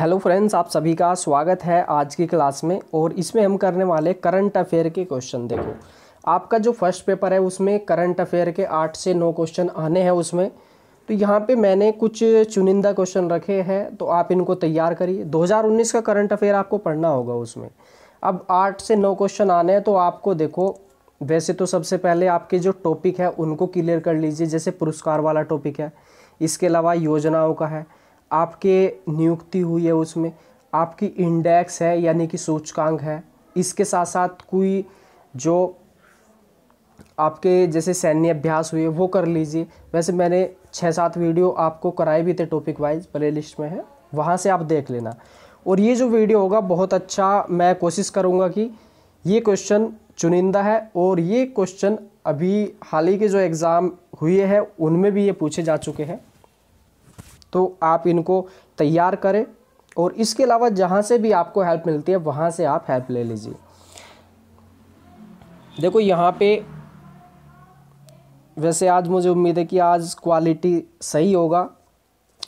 hello friends आप सभी का स्वागत है आज की क्लास में और इसमें हम करने वाले करंट अफेयर के क्वेश्चन देखो आपका जो फर्स्ट पेपर है उसमें करंट अफेयर के आठ से नौ क्वेश्चन आने हैं उसमें तो यहाँ पे मैंने कुछ चुनिंदा क्वेश्चन रखे हैं तो आप इनको तैयार करिए 2019 का करंट अफेयर आपको पढ़ना होगा उसमें अब आठ से नौ क्वेश्चन आने हैं तो आपको देखो वैसे तो सबसे पहले आपके जो टॉपिक है उनको क्लियर कर लीजिए जैसे पुरस्कार वाला टॉपिक है इसके अलावा योजनाओं का है आपके नियुक्ति हुई है उसमें आपकी इंडेक्स है यानी कि सूचकांक है इसके साथ साथ कोई जो आपके जैसे सैन्य अभ्यास हुए वो कर लीजिए वैसे मैंने छः सात वीडियो आपको कराए भी थे टॉपिक वाइज प्ले लिस्ट में है वहाँ से आप देख लेना और ये जो वीडियो होगा बहुत अच्छा मैं कोशिश करूँगा कि ये क्वेश्चन चुनिंदा है और ये क्वेश्चन अभी हाल ही के जो एग्ज़ाम हुए हैं उनमें भी ये पूछे जा चुके हैं तो आप इनको तैयार करें और इसके अलावा जहाँ से भी आपको हेल्प मिलती है वहाँ से आप हेल्प ले लीजिए देखो यहाँ पे वैसे आज मुझे उम्मीद है कि आज क्वालिटी सही होगा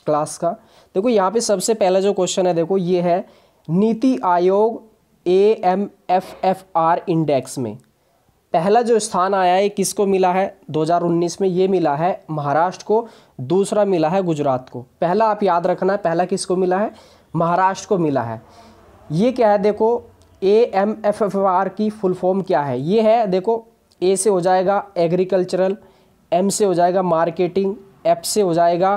क्लास का देखो यहाँ पे सबसे पहला जो क्वेश्चन है देखो ये है NITI Aayog A M F F R index में पहला जो स्थान आया है किसको मिला है 2019 में ये मिला है महाराष्ट्र को दूसरा मिला है गुजरात को पहला आप याद रखना है पहला किसको मिला है महाराष्ट्र को मिला है ये क्या है देखो A M F F R की फुल फॉर्म क्या है ये है देखो ए से हो जाएगा एग्रीकल्चरल एम से हो जाएगा मार्केटिंग एफ से हो जाएगा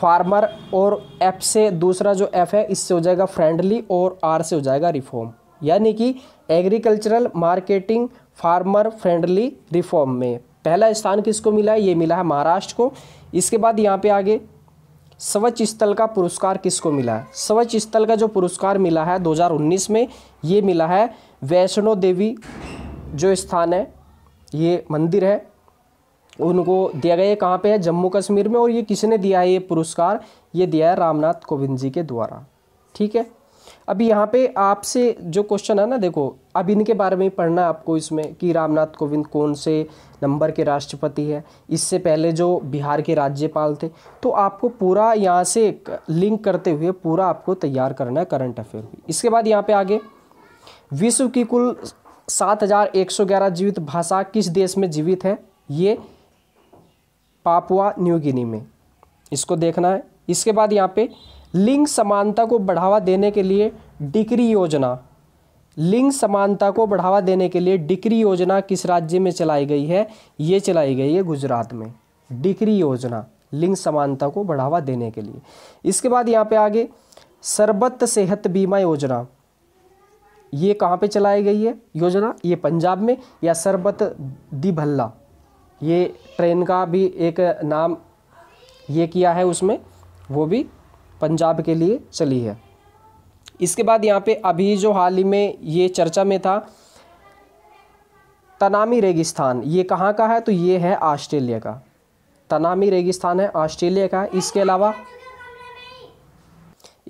फार्मर और एफ से दूसरा जो एफ है इससे हो जाएगा फ्रेंडली और आर से हो जाएगा रिफॉर्म यानी कि agricultural marketing farmer friendly reform में पहला स्थान किसको मिला है ये मिला है महाराष्ट्र को इसके बाद यहाँ पे आगे स्वच्छ स्थल का पुरस्कार किसको मिला है स्वच्छ स्थल का जो पुरस्कार मिला है 2019 में ये मिला है वैष्णो देवी जो स्थान है ये मंदिर है उनको दिया गया कहाँ पे है जम्मू कश्मीर में और ये किसने दिया है ये पुरस्कार ये दिया है रामनाथ कोविंद जी के द्वारा ठीक है अभी यहाँ पे आपसे जो क्वेश्चन है ना देखो अब इनके बारे में पढ़ना है आपको इसमें कि रामनाथ कोविंद कौन से नंबर के राष्ट्रपति हैं इससे पहले जो बिहार के राज्यपाल थे तो आपको पूरा यहाँ से लिंक करते हुए पूरा आपको तैयार करना है करंट अफेयर इसके बाद यहाँ पे आगे विश्व की कुल 7111 जीवित भाषा किस देश में जीवित है ये पापुआ न्यू गिनी में इसको देखना है इसके बाद यहाँ पे लिंग समानता को बढ़ावा देने के लिए डिक्री योजना लिंग समानता को बढ़ावा देने के लिए डिक्री योजना किस राज्य में चलाई गई है ये चलाई गई है गुजरात में डिक्री योजना लिंग समानता को बढ़ावा देने के लिए इसके बाद यहाँ पे आगे सरबत सेहत बीमा योजना ये कहाँ पे चलाई गई है योजना ये पंजाब में या सरबत दी भल्ला ये ट्रेन का भी एक नाम ये किया है उसमें वो भी पंजाब के लिए चली है इसके बाद यहाँ पे अभी जो हाल ही में ये चर्चा में था तनामी रेगिस्तान ये कहाँ का है तो ये है ऑस्ट्रेलिया का तनामी रेगिस्तान है ऑस्ट्रेलिया का इसके अलावा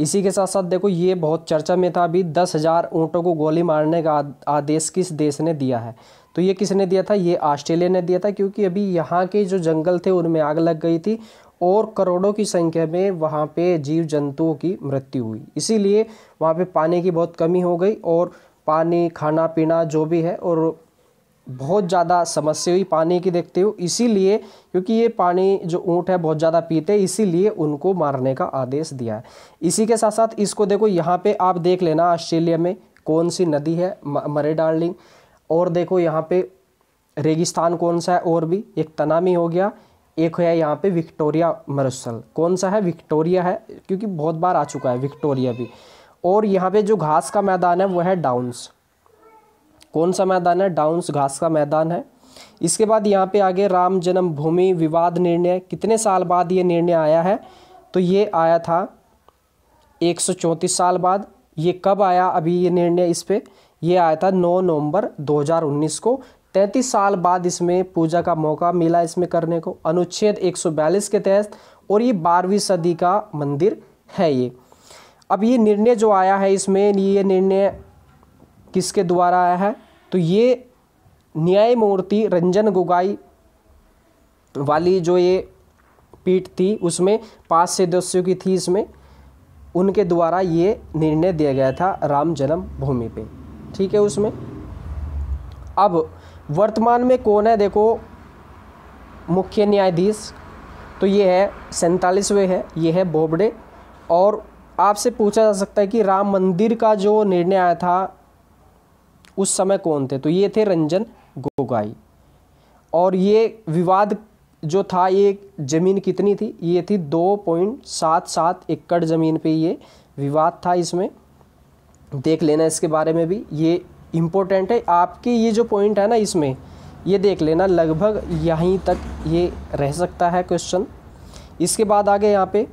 इसी के साथ साथ देखो ये बहुत चर्चा में था अभी दस हज़ार ऊँटों को गोली मारने का आदेश किस देश ने दिया है तो ये किसने दिया था ये ऑस्ट्रेलिया ने दिया था क्योंकि अभी यहाँ के जो जंगल थे उनमें आग लग गई थी और करोड़ों की संख्या में वहाँ पे जीव जंतुओं की मृत्यु हुई इसीलिए वहाँ पे पानी की बहुत कमी हो गई और पानी खाना पीना जो भी है और बहुत ज़्यादा समस्या हुई पानी की देखते हुए इसीलिए क्योंकि ये पानी जो ऊँट है बहुत ज़्यादा पीते इसीलिए उनको मारने का आदेश दिया है इसी के साथ साथ इसको देखो यहाँ पे आप देख लेना ऑस्ट्रेलिया में कौन सी नदी है मरे डार्लिंग और देखो यहाँ पे रेगिस्तान कौन सा है और भी एक तनामी हो गया एक है यहाँ पे विक्टोरिया मरुस्थल कौन सा है विक्टोरिया है क्योंकि बहुत बार आ चुका है विक्टोरिया भी और यहाँ पे जो घास का मैदान है वो है डाउन्स कौन सा मैदान है डाउन्स घास का मैदान है इसके बाद यहाँ पे आगे राम जन्मभूमि विवाद निर्णय कितने साल बाद ये निर्णय आया है तो ये आया था एक साल बाद ये कब आया अभी ये निर्णय इस पर यह आया था 9 नवंबर 2019 को तैंतीस साल बाद इसमें पूजा का मौका मिला इसमें करने को अनुच्छेद 142 के तहत और ये बारहवीं सदी का मंदिर है ये अब ये निर्णय जो आया है इसमें ये निर्णय किसके द्वारा आया है तो ये न्यायमूर्ति रंजन गोगाई वाली जो ये पीठ थी उसमें पांच सदस्यों की थी इसमें उनके द्वारा ये निर्णय दिया गया था राम जन्म भूमि पे ठीक है उसमें अब वर्तमान में कौन है देखो मुख्य न्यायाधीश तो ये है सैंतालीसवें है ये है बोबडे और आपसे पूछा जा सकता है कि राम मंदिर का जो निर्णय आया था उस समय कौन थे तो ये थे रंजन गोगाई और ये विवाद जो था ये ज़मीन कितनी थी ये थी दो पॉइंट सात सात एकड़ ज़मीन पे ये विवाद था इसमें देख लेना इसके बारे में भी ये इम्पोर्टेंट है आपके ये जो पॉइंट है ना इसमें ये देख लेना लगभग यहीं तक ये रह सकता है क्वेश्चन इसके बाद आगे यहाँ पे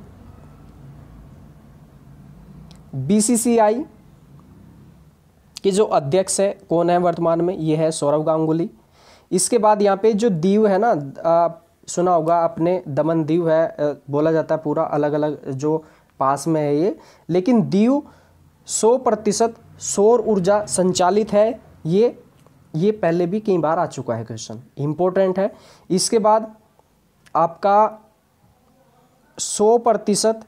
बीसीसीआई के जो अध्यक्ष है कौन है वर्तमान में ये है सौरव गांगुली इसके बाद यहाँ पे जो दीव है ना आ, सुना होगा अपने दमन दीव है आ, बोला जाता है पूरा अलग अलग जो पास में है ये लेकिन दीव सौ प्रतिशत सौर ऊर्जा संचालित है ये ये पहले भी कई बार आ चुका है क्वेश्चन इम्पोर्टेंट है इसके बाद आपका सौ प्रतिशत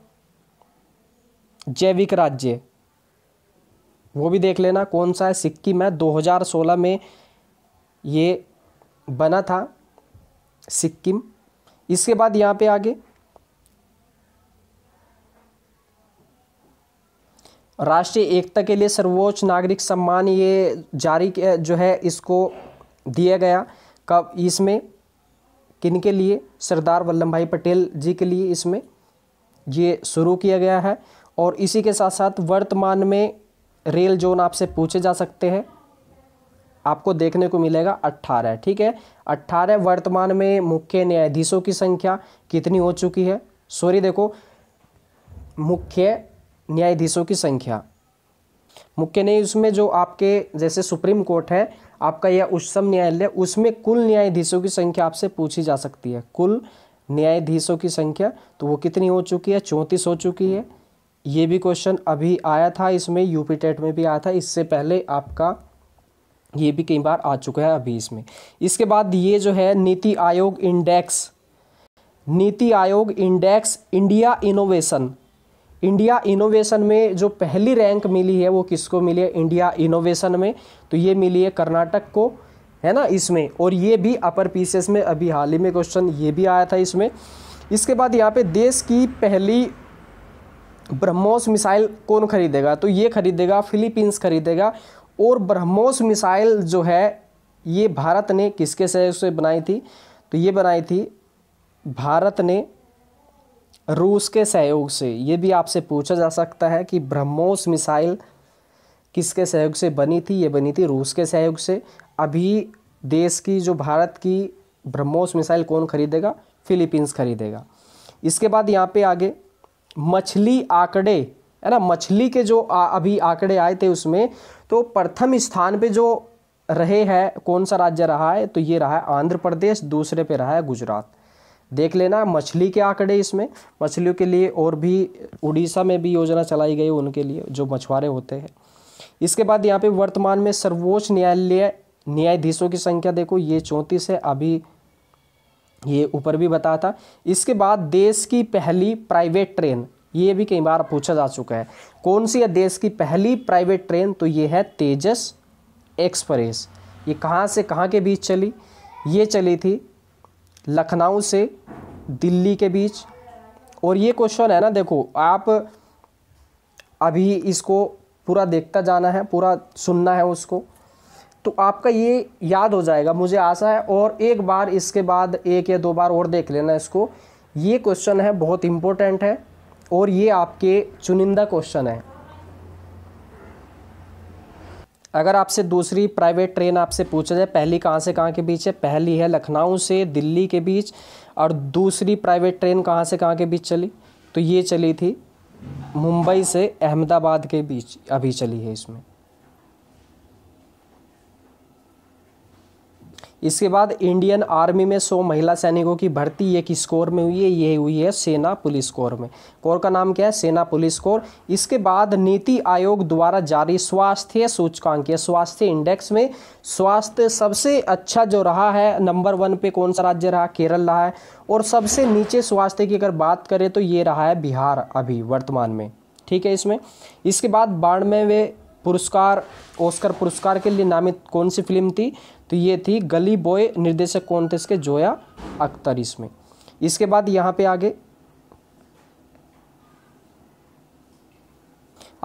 जैविक राज्य वो भी देख लेना कौन सा है सिक्किम है 2016 में ये बना था सिक्किम इसके बाद यहाँ पे आगे राष्ट्रीय एकता के लिए सर्वोच्च नागरिक सम्मान ये जारी जो है इसको दिया गया कब इसमें किन के लिए सरदार वल्लभ भाई पटेल जी के लिए इसमें ये शुरू किया गया है और इसी के साथ साथ वर्तमान में रेल जोन आपसे पूछे जा सकते हैं आपको देखने को मिलेगा अट्ठारह ठीक है अट्ठारह वर्तमान में मुख्य न्यायाधीशों की संख्या कितनी हो चुकी है सॉरी देखो मुख्य न्यायाधीशों की संख्या मुख्य नहीं उसमें जो आपके जैसे सुप्रीम कोर्ट है आपका यह उच्चतम न्यायालय उसमें कुल न्यायाधीशों की संख्या आपसे पूछी जा सकती है कुल न्यायाधीशों की संख्या तो वो कितनी हो चुकी है चौंतीस हो चुकी है ये भी क्वेश्चन अभी आया था इसमें यूपी टेट में भी आया था इससे पहले आपका ये भी कई बार आ चुका है अभी इसमें इसके बाद ये जो है NITI Aayog index NITI Aayog index India innovation India innovation में जो पहली रैंक मिली है वो किसको मिली है इंडिया इनोवेशन में तो ये मिली है कर्नाटक को है ना इसमें और ये भी अपर पीसेस में अभी हाल ही में क्वेश्चन ये भी आया था इसमें इसके बाद यहाँ पे देश की पहली ब्रह्मोस मिसाइल कौन खरीदेगा तो ये खरीदेगा फिलीपींस खरीदेगा और ब्रह्मोस मिसाइल जो है ये भारत ने किसके सहयोग से बनाई थी तो ये बनाई थी भारत ने रूस के सहयोग से ये भी आपसे पूछा जा सकता है कि ब्रह्मोस मिसाइल किसके सहयोग से बनी थी ये बनी थी रूस के सहयोग से अभी देश की जो भारत की ब्रह्मोस मिसाइल कौन खरीदेगा फिलीपींस खरीदेगा इसके बाद यहाँ पे आगे मछली आंकड़े है ना मछली के जो आ, अभी आंकड़े आए थे उसमें तो प्रथम स्थान पे जो रहे हैं कौन सा राज्य रहा है तो ये रहा है आंध्र प्रदेश दूसरे पे रहा है गुजरात देख लेना मछली के आंकड़े इसमें मछलियों के लिए और भी उड़ीसा में भी योजना चलाई गई उनके लिए जो मछुआरे होते हैं इसके बाद यहाँ पे वर्तमान में सर्वोच्च न्यायालय न्यायाधीशों की संख्या देखो ये चौंतीस है अभी ये ऊपर भी बताया था इसके बाद देश की पहली प्राइवेट ट्रेन ये भी कई बार पूछा जा चुका है कौन सी है देश की पहली प्राइवेट ट्रेन तो ये है तेजस एक्सप्रेस ये कहाँ से कहाँ के बीच चली ये चली थी लखनऊ से दिल्ली के बीच और ये क्वेश्चन है ना देखो आप अभी इसको पूरा देखता जाना है पूरा सुनना है उसको तो आपका ये याद हो जाएगा मुझे आशा है और एक बार इसके बाद एक या दो बार और देख लेना इसको ये क्वेश्चन है बहुत इम्पोर्टेंट है और ये आपके चुनिंदा क्वेश्चन है अगर आपसे दूसरी प्राइवेट ट्रेन आपसे पूछा जाए पहली कहाँ से कहाँ के बीच है पहली है लखनऊ से दिल्ली के बीच और दूसरी प्राइवेट ट्रेन कहाँ से कहाँ के बीच चली तो ये चली थी मुंबई से अहमदाबाद के बीच अभी चली है इसमें इसके बाद इंडियन आर्मी में 100 महिला सैनिकों की भर्ती ये किस कोर में हुई है ये हुई है सेना पुलिस कोर में कोर का नाम क्या है सेना पुलिस कोर इसके बाद नीति आयोग द्वारा जारी स्वास्थ्य सूचकांक स्वास्थ्य इंडेक्स में स्वास्थ्य सबसे अच्छा जो रहा है नंबर वन पे कौन सा राज्य रहा केरल रहा है और सबसे नीचे स्वास्थ्य की अगर बात करें तो ये रहा है बिहार अभी वर्तमान में ठीक है इसमें इसके बाद बाढ़ में वे पुरस्कार ओस्कर पुरस्कार के लिए नामित कौन सी फिल्म थी तो ये थी गली बॉय निर्देशक कौन थे इसके जोया अख्तर इसमें इसके बाद यहाँ पे आगे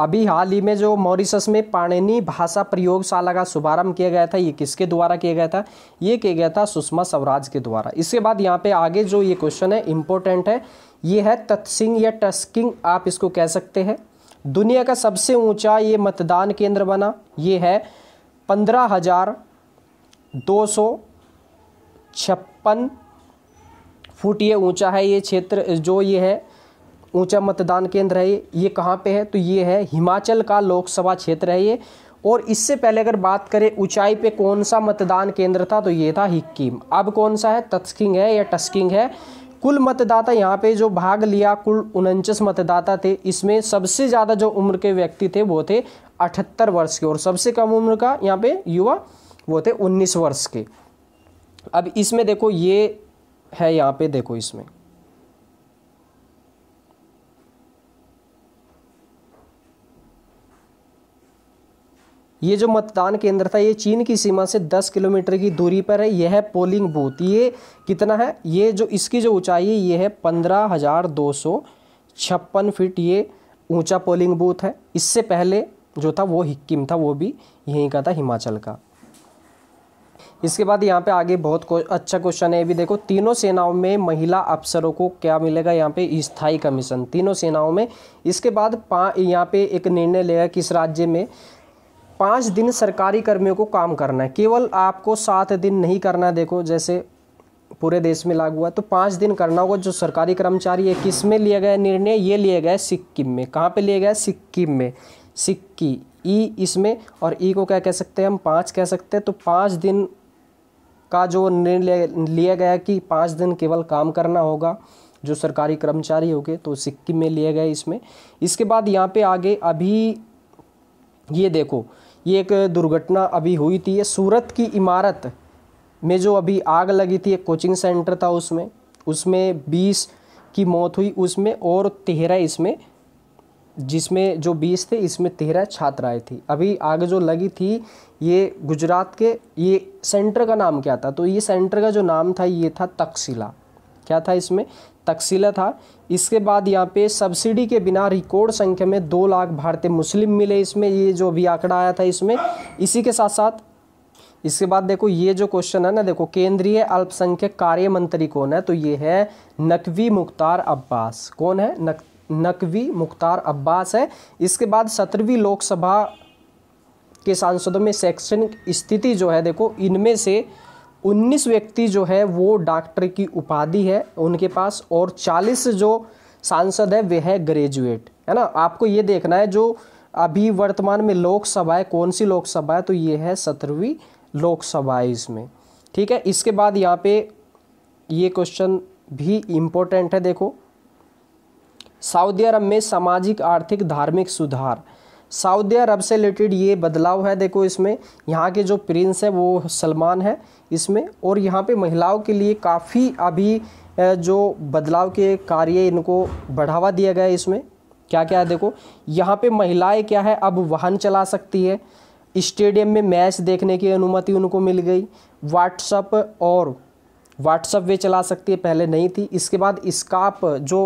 अभी हाल ही में जो मॉरिशस में पाणिनी भाषा प्रयोगशाला का शुभारंभ किया गया था ये किसके द्वारा किया गया था ये किया गया था सुषमा स्वराज के द्वारा इसके बाद यहाँ पे आगे जो ये क्वेश्चन है इम्पोर्टेंट है ये है तत्सिंग या टस्किंग आप इसको कह सकते हैं दुनिया का सबसे ऊंचा ये मतदान केंद्र बना ये है पंद्रह हज़ार दो सौ छप्पन फुट ये ऊंचा है ये क्षेत्र जो ये है ऊंचा मतदान केंद्र है ये कहाँ पे है तो ये है हिमाचल का लोकसभा क्षेत्र है ये और इससे पहले अगर बात करें ऊंचाई पे कौन सा मतदान केंद्र था तो ये था हिक्किम अब कौन सा है तस्किंग है या टस्किंग है कुल मतदाता यहाँ पे जो भाग लिया कुल उनचास मतदाता थे इसमें सबसे ज़्यादा जो उम्र के व्यक्ति थे वो थे अठहत्तर वर्ष के और सबसे कम उम्र का यहाँ पे युवा वो थे उन्नीस वर्ष के अब इसमें देखो ये है यहाँ पे देखो इसमें ये जो मतदान केंद्र था ये चीन की सीमा से 10 किलोमीटर की दूरी पर है यह है पोलिंग बूथ ये कितना है ये जो इसकी जो ऊंचाई है ये है पंद्रह हज़ार दो सौ छप्पन फीट ये ऊंचा पोलिंग बूथ है इससे पहले जो था वो हिक्किम था वो भी यहीं का था हिमाचल का इसके बाद यहाँ पे आगे बहुत को, अच्छा क्वेश्चन है ये भी देखो तीनों सेनाओं में महिला अफसरों को क्या मिलेगा यहाँ पे स्थाई कमीशन तीनों सेनाओं में इसके बाद पा यहाँ पे एक निर्णय लेगा किस राज्य में पाँच दिन सरकारी कर्मियों को काम करना है केवल आपको सात दिन नहीं करना देखो जैसे पूरे देश में लागू हुआ तो पाँच दिन करना होगा जो सरकारी कर्मचारी है किस में लिया गया निर्णय ये लिया गया सिक्किम में कहाँ पे लिया गया सिक्किम में सिक्की ई इसमें और ई को क्या कह सकते हैं हम पाँच कह सकते हैं तो पाँच दिन का जो निर्णय लिया गया कि पाँच दिन केवल काम करना होगा जो सरकारी कर्मचारी हो गए तो सिक्किम में लिए गए इसमें इसके बाद यहाँ पे आगे अभी ये देखो ये एक दुर्घटना अभी हुई थी ये सूरत की इमारत में जो अभी आग लगी थी एक कोचिंग सेंटर था उसमें उसमें बीस की मौत हुई उसमें और तेरह इसमें जिसमें जो बीस थे इसमें तेरह छात्र आए थी अभी आग जो लगी थी ये गुजरात के ये सेंटर का नाम क्या था तो ये सेंटर का जो नाम था ये था तकसीला क्या था इसमें तकसीला था इसके बाद यहाँ पे सब्सिडी के बिना रिकॉर्ड संख्या में दो लाख भारतीय मुस्लिम मिले इसमें ये जो अभी आंकड़ा आया था इसमें इसी के साथ साथ इसके बाद देखो ये जो क्वेश्चन है ना देखो केंद्रीय अल्पसंख्यक कार्य मंत्री कौन है तो ये है नकवी मुख्तार अब्बास कौन है नक नकवी मुख्तार अब्बास है इसके बाद सत्रहवीं लोकसभा के सांसदों में शैक्षणिक स्थिति जो है देखो इनमें से उन्नीस व्यक्ति जो है वो डॉक्टर की उपाधि है उनके पास और चालीस जो सांसद है वे है ग्रेजुएट है ना आपको ये देखना है जो अभी वर्तमान में लोकसभा है कौन सी लोकसभा है तो ये है सत्रहवीं लोकसभा है इसमें ठीक है इसके बाद यहाँ पे ये क्वेश्चन भी इम्पोर्टेंट है देखो सऊदी अरब में सामाजिक आर्थिक धार्मिक सुधार सऊदी अरब से रिलेटेड ये बदलाव है देखो इसमें यहाँ के जो प्रिंस है वो सलमान है इसमें और यहाँ पे महिलाओं के लिए काफ़ी अभी जो बदलाव के कार्य इनको बढ़ावा दिया गया है इसमें क्या क्या है देखो यहाँ पे महिलाएं क्या है अब वाहन चला सकती है स्टेडियम में मैच देखने की अनुमति उनको मिल गई व्हाट्सअप और व्हाट्सअप वे चला सकती है पहले नहीं थी इसके बाद स्काप जो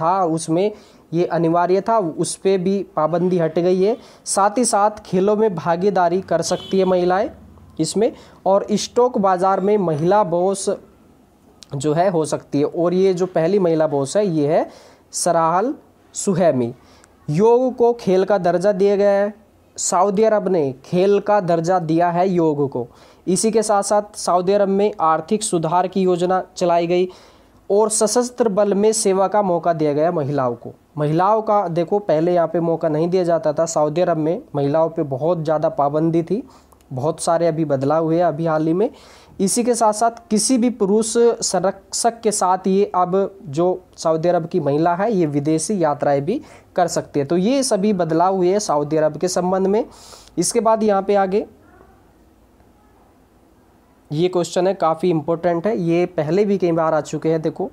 था उसमें ये अनिवार्य था उस पर भी पाबंदी हट गई है साथ ही साथ खेलों में भागीदारी कर सकती है महिलाएं इसमें और स्टॉक बाज़ार में महिला बॉस जो है हो सकती है और ये जो पहली महिला बॉस है ये है सराहल सुहैमी योग को खेल का दर्जा दिया गया है सऊदी अरब ने खेल का दर्जा दिया है योग को इसी के साथ साथ सऊदी अरब में आर्थिक सुधार की योजना चलाई गई और सशस्त्र बल में सेवा का मौका दिया गया महिलाओं को महिलाओं का देखो पहले यहाँ पे मौका नहीं दिया जाता था सऊदी अरब में महिलाओं पे बहुत ज़्यादा पाबंदी थी बहुत सारे अभी बदलाव हुए हैं अभी हाल ही में इसी के साथ साथ किसी भी पुरुष संरक्षक के साथ ये अब जो सऊदी अरब की महिला है ये विदेशी यात्राएं भी कर सकती है तो ये सभी बदलाव हुए हैं सऊदी अरब के संबंध में इसके बाद यहाँ पे आगे ये क्वेश्चन है काफ़ी इम्पोर्टेंट है ये पहले भी कई बार आ चुके हैं देखो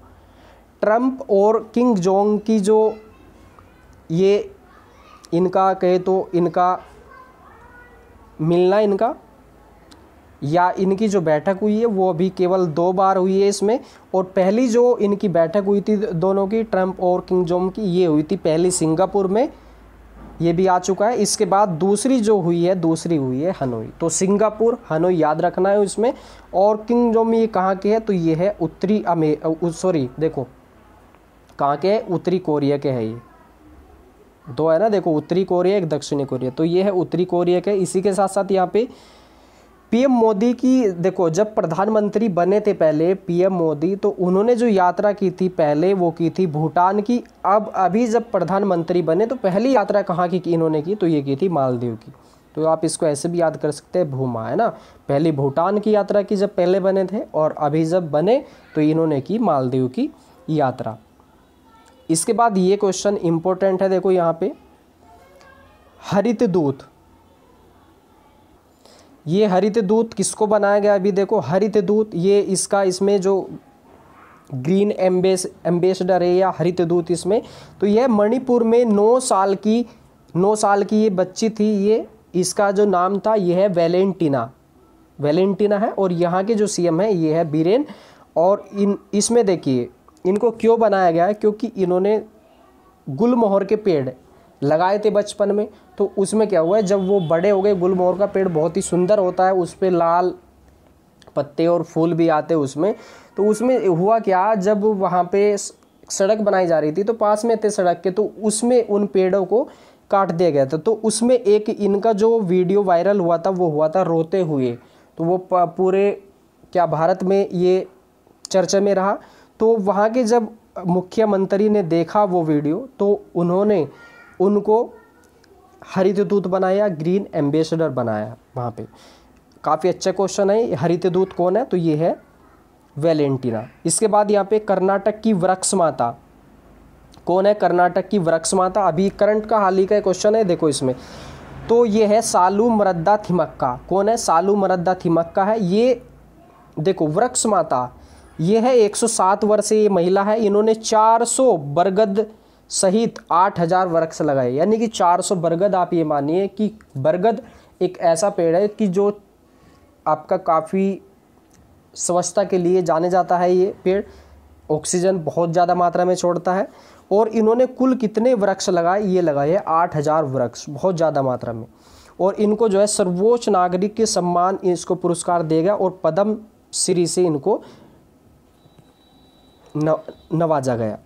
ट्रंप और किंग जोंग की जो ये इनका कहे तो इनका मिलना इनका या इनकी जो बैठक हुई है वो अभी केवल दो बार हुई है इसमें और पहली जो इनकी बैठक हुई थी दोनों की ट्रंप और किंग जोंग की ये हुई थी पहली सिंगापुर में ये भी आ चुका है इसके बाद दूसरी जो हुई है दूसरी हुई है हनोई तो सिंगापुर हनोई याद रखना है इसमें और किंगडोम ये कहाँ के है तो ये है उत्तरी अमे सॉरी देखो कहाँ के है उत्तरी कोरिया के है ये दो है ना देखो उत्तरी कोरिया एक दक्षिणी कोरिया तो ये है उत्तरी कोरिया के इसी के साथ साथ यहाँ पे पीएम मोदी की देखो जब प्रधानमंत्री बने थे पहले पीएम मोदी तो उन्होंने जो यात्रा की थी पहले वो की थी भूटान की अब अभी जब प्रधानमंत्री बने तो पहली यात्रा कहाँ की इन्होंने की तो ये की थी मालदीव की तो आप इसको ऐसे भी याद कर सकते हैं भूमा है ना पहली भूटान की यात्रा की जब पहले बने थे और अभी जब बने तो इन्होंने की मालदीव की यात्रा इसके बाद ये क्वेश्चन इम्पोर्टेंट है देखो यहाँ पे हरित दूत ये हरित दूत किसको बनाया गया अभी देखो हरित दूत ये इसका इसमें जो ग्रीन एम्बेस एम्बेसडर है या हरित दूत इसमें तो यह मणिपुर में नौ साल की नौ साल की ये बच्ची थी ये इसका जो नाम था यह है वेलेंटिना वेलेंटिना है और यहाँ के जो सीएम है ये है बीरेन और इन इसमें देखिए इनको क्यों बनाया गया है क्योंकि इन्होंने गुलमोहर के पेड़ लगाए थे बचपन में तो उसमें क्या हुआ है जब वो बड़े हो गए गुलमोहर का पेड़ बहुत ही सुंदर होता है उस पर लाल पत्ते और फूल भी आते उसमें तो उसमें हुआ क्या जब वहाँ पे सड़क बनाई जा रही थी तो पास में थे सड़क के तो उसमें उन पेड़ों को काट दिया गया था तो उसमें एक इनका जो वीडियो वायरल हुआ था वो हुआ था रोते हुए तो वो पूरे क्या भारत में ये चर्चा में रहा तो वहाँ के जब मुख्यमंत्री ने देखा वो वीडियो तो उन्होंने उनको हरित दूत बनाया ग्रीन एम्बेसडर बनाया वहाँ पे काफ़ी अच्छा क्वेश्चन है हरित दूत कौन है तो ये है वेलेंटिना इसके बाद यहाँ पे कर्नाटक की वृक्ष माता कौन है कर्नाटक की वृक्ष माता अभी करंट का हाल ही का क्वेश्चन है देखो इसमें तो ये है सालू मरद्दा थिमक्का कौन है सालू मरद्दा थिमक्का है ये देखो वृक्ष माता ये है 107 वर्ष ये महिला है इन्होंने 400 बरगद सहित 8000 वृक्ष लगाए यानी कि 400 बरगद आप ये मानिए कि बरगद एक ऐसा पेड़ है कि जो आपका काफ़ी स्वच्छता के लिए जाने जाता है ये पेड़ ऑक्सीजन बहुत ज़्यादा मात्रा में छोड़ता है और इन्होंने कुल कितने वृक्ष लगाए ये लगाए आठ हज़ार वृक्ष बहुत ज़्यादा मात्रा में और इनको जो है सर्वोच्च नागरिक के सम्मान इसको पुरस्कार देगा और पद्म श्री से इनको नवाजा गया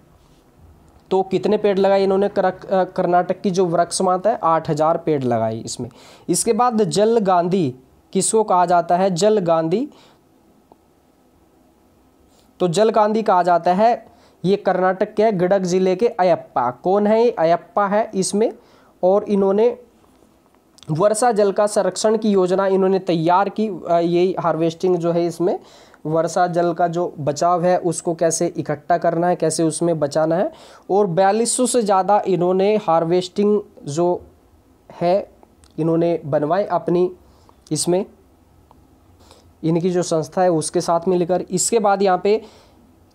तो कितने पेड़ लगाए इन्होंने कर्नाटक की जो वृक्ष माता है आठ हज़ार पेड़ लगाए इसमें इसके बाद जल गांधी किसको कहा जाता है जल गांधी तो जल गांधी कहा जाता है ये कर्नाटक के गडक जिले के अयप्पा कौन है ये अयप्पा है इसमें और इन्होंने वर्षा जल का संरक्षण की योजना इन्होंने तैयार की ये हार्वेस्टिंग जो है इसमें वर्षा जल का जो बचाव है उसको कैसे इकट्ठा करना है कैसे उसमें बचाना है और बयालीस से ज़्यादा इन्होंने हार्वेस्टिंग जो है इन्होंने बनवाए अपनी इसमें इनकी जो संस्था है उसके साथ मिलकर इसके बाद यहाँ पे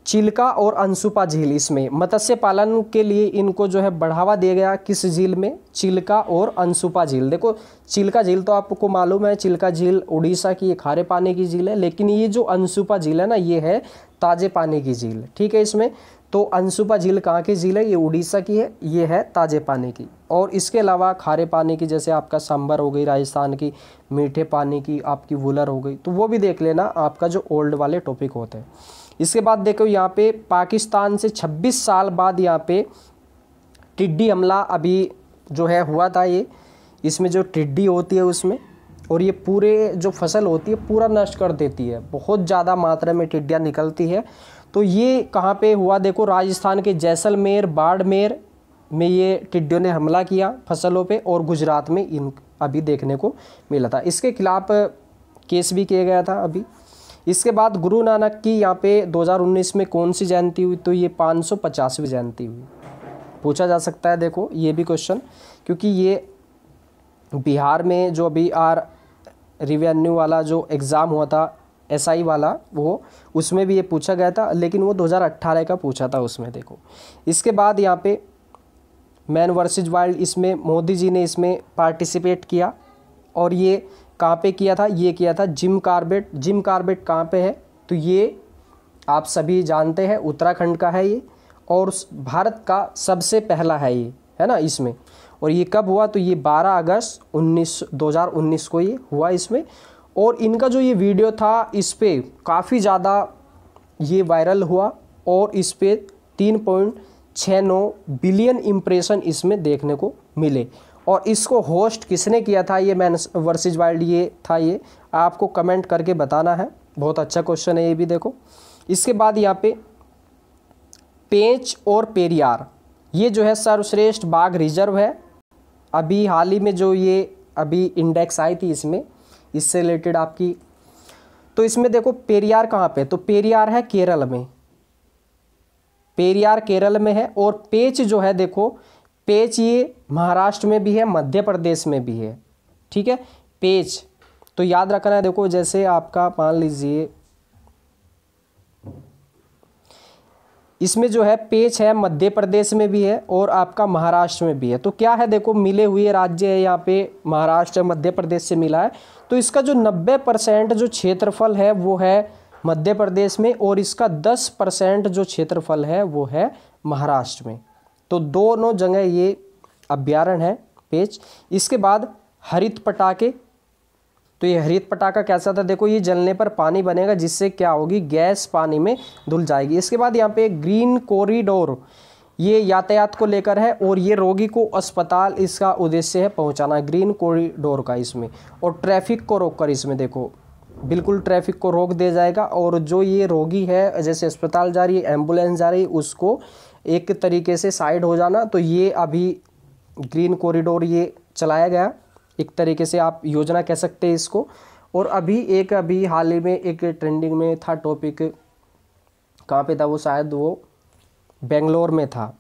चिल्का और अंशुपा झील इसमें मत्स्य पालन के लिए इनको जो है बढ़ावा दिया गया किस झील में चिल्का और अंशुपा झील देखो चिल्का झील तो आपको मालूम है चिल्का झील उड़ीसा की खारे पानी की झील है लेकिन ये जो अंशुपा झील है ना ये है ताजे पानी की झील ठीक है इसमें तो अंशुपा झील कहाँ की झील है ये उड़ीसा की है ये है ताजे पानी की और इसके अलावा खारे पानी की जैसे आपका सांबर हो गई राजस्थान की मीठे पानी की आपकी वुलर हो गई तो वो भी देख लेना आपका जो ओल्ड वाले टॉपिक होते हैं इसके बाद देखो यहाँ पे पाकिस्तान से 26 साल बाद यहाँ पे टिड्डी हमला अभी जो है हुआ था ये इसमें जो टिड्डी होती है उसमें और ये पूरे जो फसल होती है पूरा नष्ट कर देती है बहुत ज़्यादा मात्रा में टिड्डियाँ निकलती है तो ये कहाँ पे हुआ देखो राजस्थान के जैसलमेर बाड़मेर में ये टिड्डियों ने हमला किया फसलों पे और गुजरात में इन अभी देखने को मिला था इसके खिलाफ़ केस भी किया गया था अभी इसके बाद गुरु नानक की यहाँ पे 2019 में कौन सी जयंती हुई तो ये पाँच सौ पचासवीं जयंती हुई पूछा जा सकता है देखो ये भी क्वेश्चन क्योंकि ये बिहार में जो अभी आर रिवेन्यू वाला जो एग्ज़ाम हुआ था एसआई SI वाला वो उसमें भी ये पूछा गया था लेकिन वो 2018 का पूछा था उसमें देखो इसके बाद यहाँ पे मैन वर्सेज वाइल्ड इसमें मोदी जी ने इसमें पार्टिसिपेट किया और ये कहाँ पे किया था ये किया था जिम कार्बेट जिम कार्बेट कहाँ पे है तो ये आप सभी जानते हैं उत्तराखंड का है ये और भारत का सबसे पहला है ये है ना इसमें और ये कब हुआ तो ये 12 अगस्त 19 2019 को ये हुआ इसमें और इनका जो ये वीडियो था इस पर काफ़ी ज़्यादा ये वायरल हुआ और इस पर तीन पॉइंट छः नौ बिलियन इम्प्रेशन इसमें देखने को मिले और इसको होस्ट किसने किया था ये मैन वर्सेज वाइल्ड ये था ये आपको कमेंट करके बताना है बहुत अच्छा क्वेश्चन है ये भी देखो इसके बाद यहाँ पे पेंच और पेरियार ये जो है सर्वश्रेष्ठ बाघ रिजर्व है अभी हाल ही में जो ये अभी इंडेक्स आई थी इसमें इससे रिलेटेड आपकी तो इसमें देखो पेरियार कहाँ पे तो पेरियार है केरल में पेरियार केरल में है और पेच जो है देखो पेच ये महाराष्ट्र में भी है मध्य प्रदेश में भी है ठीक है पेच तो याद रखना है देखो जैसे आपका मान लीजिए इसमें जो है पेच है मध्य प्रदेश में भी है और आपका महाराष्ट्र में भी है तो क्या है देखो मिले हुए राज्य है यहाँ पे महाराष्ट्र मध्य प्रदेश से मिला है तो इसका जो 90 परसेंट जो क्षेत्रफल है वो है मध्य प्रदेश में और इसका 10 परसेंट जो क्षेत्रफल है वो है महाराष्ट्र में तो दोनों जगह ये अभ्यारण है पेज इसके बाद हरित पटाखे तो ये हरित पटाखा कैसा था देखो ये जलने पर पानी बनेगा जिससे क्या होगी गैस पानी में धुल जाएगी इसके बाद यहाँ पे ग्रीन कॉरिडोर ये यातायात को लेकर है और ये रोगी को अस्पताल इसका उद्देश्य है पहुँचाना ग्रीन कॉरिडोर का इसमें और ट्रैफिक को रोक कर इसमें देखो बिल्कुल ट्रैफिक को रोक दिया जाएगा और जो ये रोगी है जैसे अस्पताल जा रही है एम्बुलेंस जा रही है उसको एक तरीके से साइड हो जाना तो ये अभी ग्रीन कॉरिडोर ये चलाया गया एक तरीके से आप योजना कह सकते हैं इसको और अभी एक अभी हाल ही में एक ट्रेंडिंग में था टॉपिक कहाँ पे था वो शायद वो बेंगलोर में था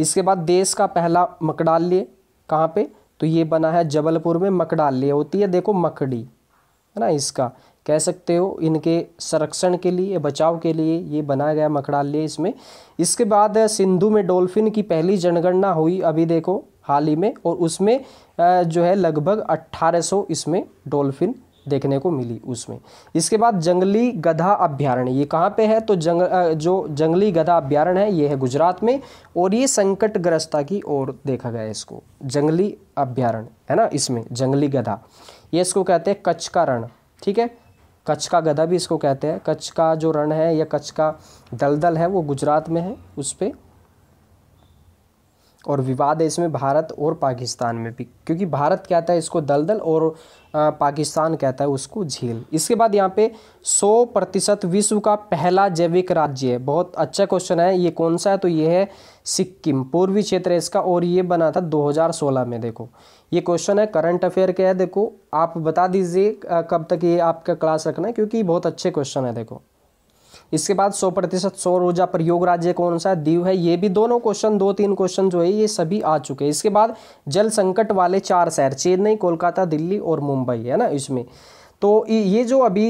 इसके बाद देश का पहला मकडाल्य कहाँ पे तो ये बना है जबलपुर में मकडाल्य होती है देखो मकड़ी है ना इसका कह सकते हो इनके संरक्षण के लिए बचाव के लिए ये बनाया गया मकड़ालय इसमें इसके बाद सिंधु में डॉल्फिन की पहली जनगणना हुई अभी देखो हाल ही में और उसमें जो है लगभग 1800 इसमें डॉल्फिन देखने को मिली उसमें इसके बाद जंगली गधा अभ्यारण्य ये कहाँ पे है तो जंग जो जंगली गधा अभ्यारण्य है ये है गुजरात में और ये संकटग्रस्ता की ओर देखा गया इसको जंगली अभ्यारण्य है ना इसमें जंगली गधा ये इसको कहते हैं कच्छ का रण ठीक है कच्छ का गधा भी इसको कहते हैं कच्छ का जो रण है या कच्छ का दलदल है वो गुजरात में है उस पर और विवाद है इसमें भारत और पाकिस्तान में भी क्योंकि भारत कहता है इसको दलदल और पाकिस्तान कहता है उसको झील इसके बाद यहाँ पे 100 प्रतिशत विश्व का पहला जैविक राज्य है बहुत अच्छा क्वेश्चन है ये कौन सा है तो ये है सिक्किम पूर्वी क्षेत्र है इसका और ये बना था 2016 में देखो ये क्वेश्चन है करंट अफेयर के है देखो आप बता दीजिए कब तक ये आपका क्लास रखना है क्योंकि बहुत अच्छे क्वेश्चन है देखो इसके बाद सौ प्रतिशत सौर ऊर्जा प्रयोग राज्य कौन सा है दीव है ये भी दोनों क्वेश्चन दो तीन क्वेश्चन जो है ये सभी आ चुके हैं इसके बाद जल संकट वाले चार शहर चेन्नई कोलकाता दिल्ली और मुंबई है ना इसमें तो ये जो अभी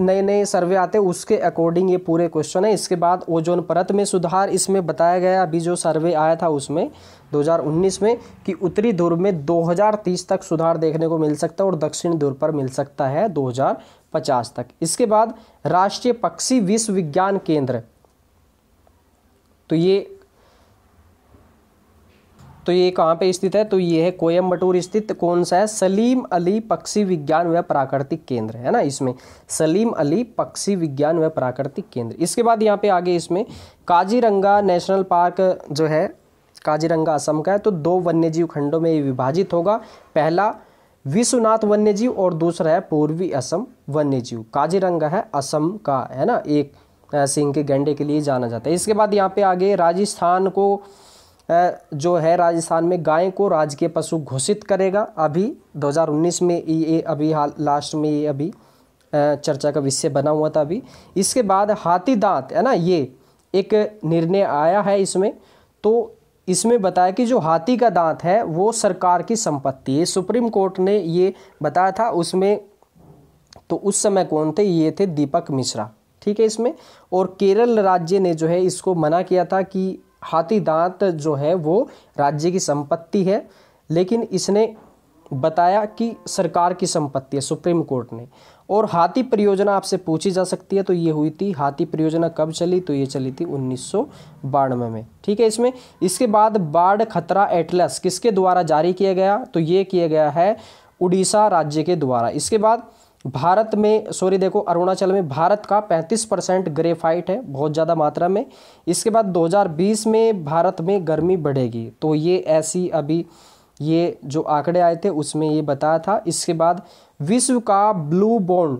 नए नए सर्वे आते हैं उसके अकॉर्डिंग ये पूरे क्वेश्चन है इसके बाद ओजोन परत में सुधार इसमें बताया गया अभी जो सर्वे आया था उसमें 2019 में कि उत्तरी ध्रुव में 2030 तक सुधार देखने को मिल सकता है और दक्षिण ध्रुव पर मिल सकता है पचास तक इसके बाद राष्ट्रीय पक्षी विश्व विज्ञान केंद्र तो ये तो ये कहाँ पे स्थित है तो ये है कोयम्बटूर स्थित कौन सा है सलीम अली पक्षी विज्ञान व प्राकृतिक केंद्र है ना इसमें सलीम अली पक्षी विज्ञान व प्राकृतिक केंद्र इसके बाद यहाँ पे आगे इसमें काजीरंगा नेशनल पार्क जो है काजीरंगा असम का है तो दो वन्यजीव खंडों में ये विभाजित होगा पहला विश्वनाथ वन्यजीव और दूसरा है पूर्वी असम वन्यजीव काजीरंगा है असम का है ना एक सिंह के गेंडे के लिए जाना जाता है इसके बाद यहाँ पे आगे राजस्थान को जो है राजस्थान में गाय को राजकीय पशु घोषित करेगा अभी 2019 में ये अभी हाल लास्ट में ये अभी चर्चा का विषय बना हुआ था अभी इसके बाद हाथी दांत है ना ये एक निर्णय आया है इसमें तो इसमें बताया कि जो हाथी का दांत है वो सरकार की संपत्ति है सुप्रीम कोर्ट ने ये बताया था उसमें तो उस समय कौन थे ये थे दीपक मिश्रा ठीक है इसमें और केरल राज्य ने जो है इसको मना किया था कि हाथी दांत जो है वो राज्य की संपत्ति है लेकिन इसने बताया कि सरकार की संपत्ति है सुप्रीम कोर्ट ने और हाथी परियोजना आपसे पूछी जा सकती है तो ये हुई थी हाथी परियोजना कब चली तो ये चली थी उन्नीस में ठीक है इसमें इसके बाद बाढ़ खतरा एटलस किसके द्वारा जारी किया गया तो ये किया गया है उड़ीसा राज्य के द्वारा इसके बाद भारत में सॉरी देखो अरुणाचल में भारत का 35 परसेंट ग्रेफाइट है बहुत ज़्यादा मात्रा में इसके बाद 2020 में भारत में गर्मी बढ़ेगी तो ये ऐसी अभी ये जो आंकड़े आए थे उसमें ये बताया था इसके बाद विश्व का ब्लू बॉन्ड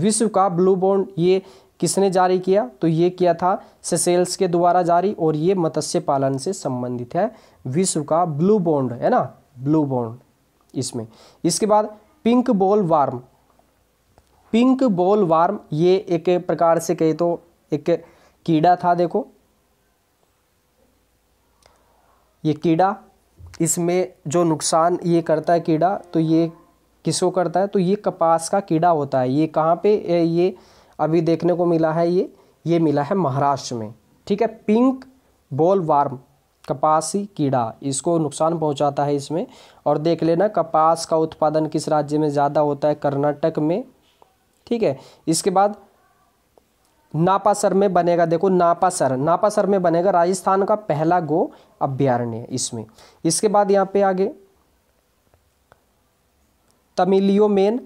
विश्व का ब्लू बॉन्ड ये किसने जारी किया तो ये किया था सेल्स के द्वारा जारी और ये मत्स्य पालन से संबंधित है विश्व का ब्लू बॉन्ड है ना ब्लू बॉन्ड इसमें इसके बाद pink bollworm pink bollworm ये एक प्रकार से कहे तो एक कीड़ा था देखो ये कीड़ा इसमें जो नुकसान ये करता है कीड़ा तो ये किसको करता है तो ये कपास का कीड़ा होता है ये कहाँ पे ये अभी देखने को मिला है ये ये मिला है महाराष्ट्र में ठीक है पिंक बॉल वार्म कपासी कीड़ा इसको नुकसान पहुंचाता है इसमें और देख लेना कपास का उत्पादन किस राज्य में ज़्यादा होता है कर्नाटक में ठीक है इसके बाद नापासर में बनेगा देखो नापासर नापासर में बनेगा राजस्थान का पहला गो अभ्यारण्य इसमें इसके बाद यहाँ पे आगे तमिलियो मेन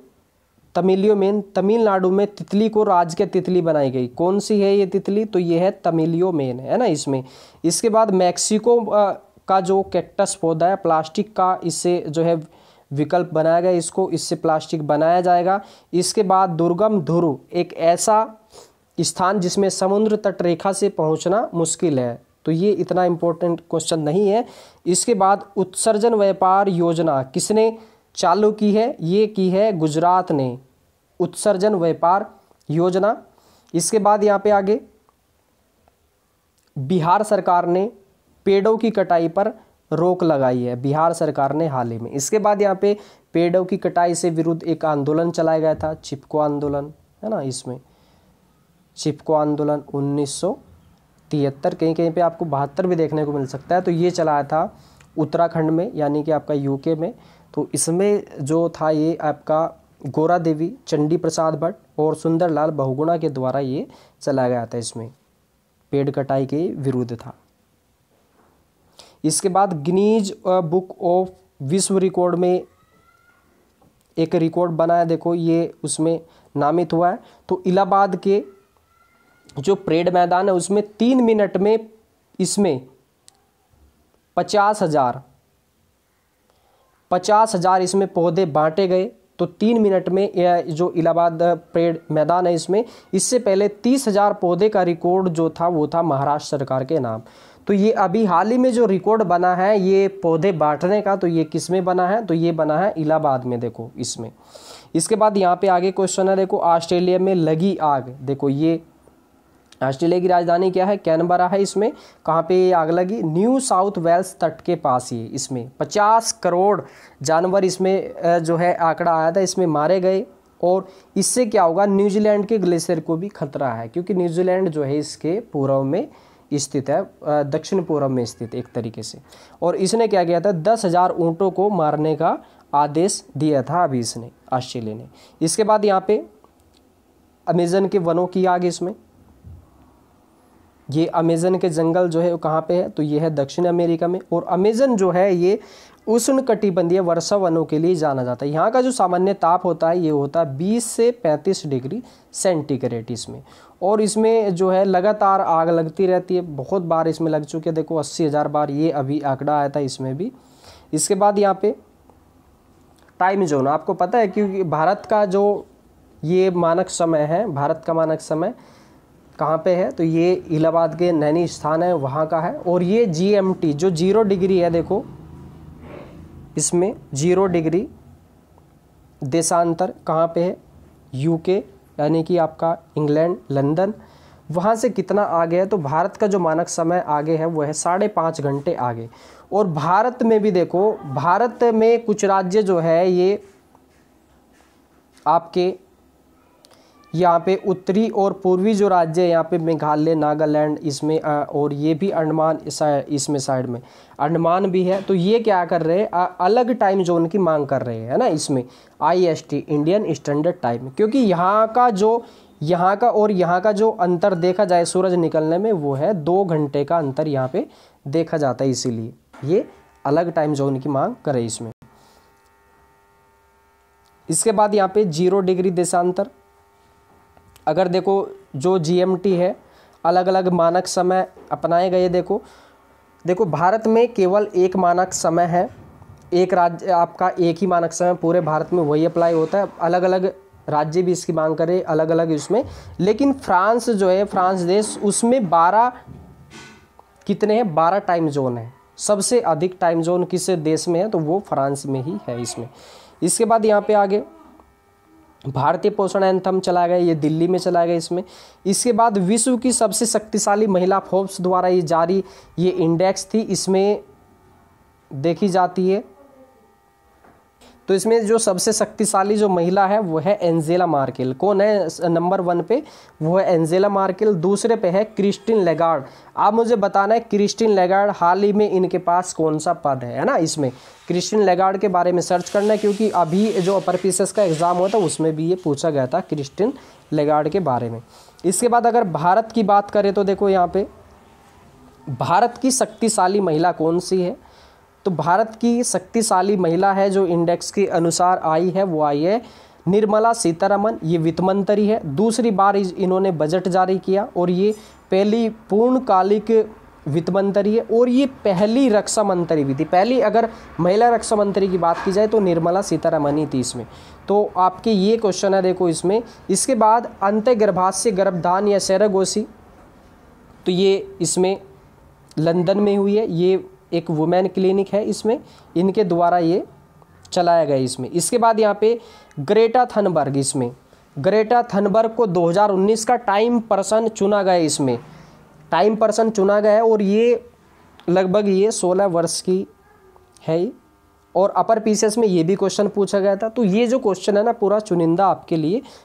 तमिलियो मेन तमिलनाडु में तितली को राज के तितली बनाई गई कौन सी है ये तितली तो ये है तमिलियो मेन है ना इसमें इसके बाद मैक्सिको का जो कैक्टस पौधा है प्लास्टिक का इससे जो है विकल्प बनाया गया इसको इससे प्लास्टिक बनाया जाएगा इसके बाद दुर्गम ध्रुव एक ऐसा स्थान जिसमें समुद्र तट रेखा से पहुंचना मुश्किल है तो ये इतना इम्पोर्टेंट क्वेश्चन नहीं है इसके बाद उत्सर्जन व्यापार योजना किसने चालू की है ये की है गुजरात ने उत्सर्जन व्यापार योजना इसके बाद यहाँ पे आगे बिहार सरकार ने पेड़ों की कटाई पर रोक लगाई है बिहार सरकार ने हाल ही में इसके बाद यहाँ पे पेड़ों की कटाई से विरुद्ध एक आंदोलन चलाया गया था चिपको आंदोलन है ना इसमें चिपको आंदोलन उन्नीस तिहत्तर कहीं कहीं पे आपको बहत्तर भी देखने को मिल सकता है तो ये चलाया था उत्तराखंड में यानी कि आपका यूके में तो इसमें जो था ये आपका गोरा देवी चंडी प्रसाद भट्ट और सुंदरलाल बहुगुणा के द्वारा ये चलाया गया था इसमें पेड़ कटाई के विरुद्ध था इसके बाद गिनीज बुक ऑफ विश्व रिकॉर्ड में एक रिकॉर्ड बनाया देखो ये उसमें नामित हुआ है तो इलाहाबाद के जो परेड मैदान है उसमें तीन मिनट में इसमें पचास हज़ार पचास हज़ार इसमें पौधे बांटे गए तो तीन मिनट में यह जो इलाहाबाद परेड मैदान है इसमें इससे पहले तीस हज़ार पौधे का रिकॉर्ड जो था वो था महाराष्ट्र सरकार के नाम तो ये अभी हाल ही में जो रिकॉर्ड बना है ये पौधे बांटने का तो ये किस में बना है तो ये बना है इलाहाबाद में देखो इसमें इसके बाद यहाँ पे आगे क्वेश्चन है देखो ऑस्ट्रेलिया में लगी आग देखो ये ऑस्ट्रेलिया की राजधानी क्या है कैनबरा है इसमें कहाँ पे आग लगी न्यू साउथ वेल्स तट के पास ही इसमें 50 करोड़ जानवर इसमें जो है आंकड़ा आया था इसमें मारे गए और इससे क्या होगा न्यूजीलैंड के ग्लेशियर को भी खतरा है क्योंकि न्यूजीलैंड जो है इसके पूर्व में स्थित है दक्षिण पूर्व में स्थित एक तरीके से और इसने क्या किया था दस हज़ार ऊँटों को मारने का आदेश दिया था अभी इसने ऑस्ट्रेलिया ने इसके बाद यहाँ पे अमेजन के वनों की आग इसमें ये अमेज़न के जंगल जो है वो कहाँ पे है तो ये है दक्षिण अमेरिका में और अमेज़न जो है ये उष्ण कटिबंधीय वर्षा वनों के लिए जाना जाता है यहाँ का जो सामान्य ताप होता है ये होता है बीस से पैंतीस डिग्री सेंटीग्रेड इसमें और इसमें जो है लगातार आग लगती रहती है बहुत बार इसमें लग चुके देखो अस्सी हज़ार बार ये अभी आंकड़ा आया था इसमें भी इसके बाद यहाँ पे टाइम जोन आपको पता है क्योंकि भारत का जो ये मानक समय है भारत का मानक समय कहाँ पे है तो ये इलाहाबाद के नैनी स्थान है वहाँ का है और ये जीएमटी जो जीरो डिग्री है देखो इसमें जीरो डिग्री देशांतर कहाँ पे है यूके यानी कि आपका इंग्लैंड लंदन वहाँ से कितना आगे है तो भारत का जो मानक समय आगे है वो है साढ़े पाँच घंटे आगे और भारत में भी देखो भारत में कुछ राज्य जो है ये आपके यहाँ पे उत्तरी और पूर्वी जो राज्य है यहाँ पे मेघालय नागालैंड इसमें और ये भी अंडमान इसमें साइड में अंडमान भी है तो ये क्या कर रहे हैं अलग टाइम जोन की मांग कर रहे हैं ना इसमें आईएसटी इंडियन स्टैंडर्ड टाइम क्योंकि यहाँ का जो यहाँ का और यहाँ का जो अंतर देखा जाए सूरज निकलने में वो है दो घंटे का अंतर यहाँ पे देखा जाता है इसीलिए ये अलग टाइम जोन की मांग करे इसमें इसके बाद यहाँ पे जीरो डिग्री देशांतर अगर देखो जो जीएमटी है अलग अलग मानक समय अपनाए गए देखो देखो भारत में केवल एक मानक समय है एक राज्य आपका एक ही मानक समय पूरे भारत में वही अप्लाई होता है अलग अलग राज्य भी इसकी मांग करें अलग अलग उसमें लेकिन फ्रांस जो है फ्रांस देश उसमें बारह कितने हैं बारह टाइम जोन है सबसे अधिक टाइम जोन किस देश में है तो वो फ्रांस में ही है इसमें इसके बाद यहाँ पे आगे भारतीय पोषण एंथम चला गया ये दिल्ली में चला गया इसमें इसके बाद विश्व की सबसे शक्तिशाली महिला फोर्ब्स द्वारा ये जारी ये इंडेक्स थी इसमें देखी जाती है तो इसमें जो सबसे शक्तिशाली जो महिला है वो है एंजेला मार्केल कौन है नंबर वन पे वो है एंजेला मार्केल दूसरे पे है क्रिस्टिन लेगार्ड आप मुझे बताना है क्रिस्टिन लेगार्ड हाल ही में इनके पास कौन सा पद है है ना इसमें क्रिस्टिन लेगार्ड के बारे में सर्च करना है क्योंकि अभी जो अपर पीसेस का एग्ज़ाम होता था उसमें भी ये पूछा गया था क्रिस्टिन लेगार्ड के बारे में इसके बाद अगर भारत की बात करें तो देखो यहाँ पे भारत की शक्तिशाली महिला कौन सी है तो भारत की शक्तिशाली महिला है जो इंडेक्स के अनुसार आई है वो आई है निर्मला सीतारमन ये वित्त मंत्री है दूसरी बार इन्होंने बजट जारी किया और ये पहली पूर्णकालिक वित्त मंत्री है और ये पहली रक्षा मंत्री भी थी पहली अगर महिला रक्षा मंत्री की बात की जाए तो निर्मला सीतारमन ही थी इसमें तो आपके ये क्वेश्चन है देखो इसमें इसके बाद अंत्य गर्भाष्य गर्भधान या सेरागोसी तो ये इसमें लंदन में हुई है ये एक वुमेन क्लिनिक है इसमें इनके द्वारा ये चलाया गया इसमें इसके बाद यहाँ पे ग्रेटा थनबर्ग इसमें ग्रेटा थनबर्ग को 2019 का टाइम पर्सन चुना गया इसमें टाइम पर्सन चुना गया है और ये लगभग ये 16 वर्ष की है और अपर पीसेस में ये भी क्वेश्चन पूछा गया था तो ये जो क्वेश्चन है ना पूरा चुनिंदा आपके लिए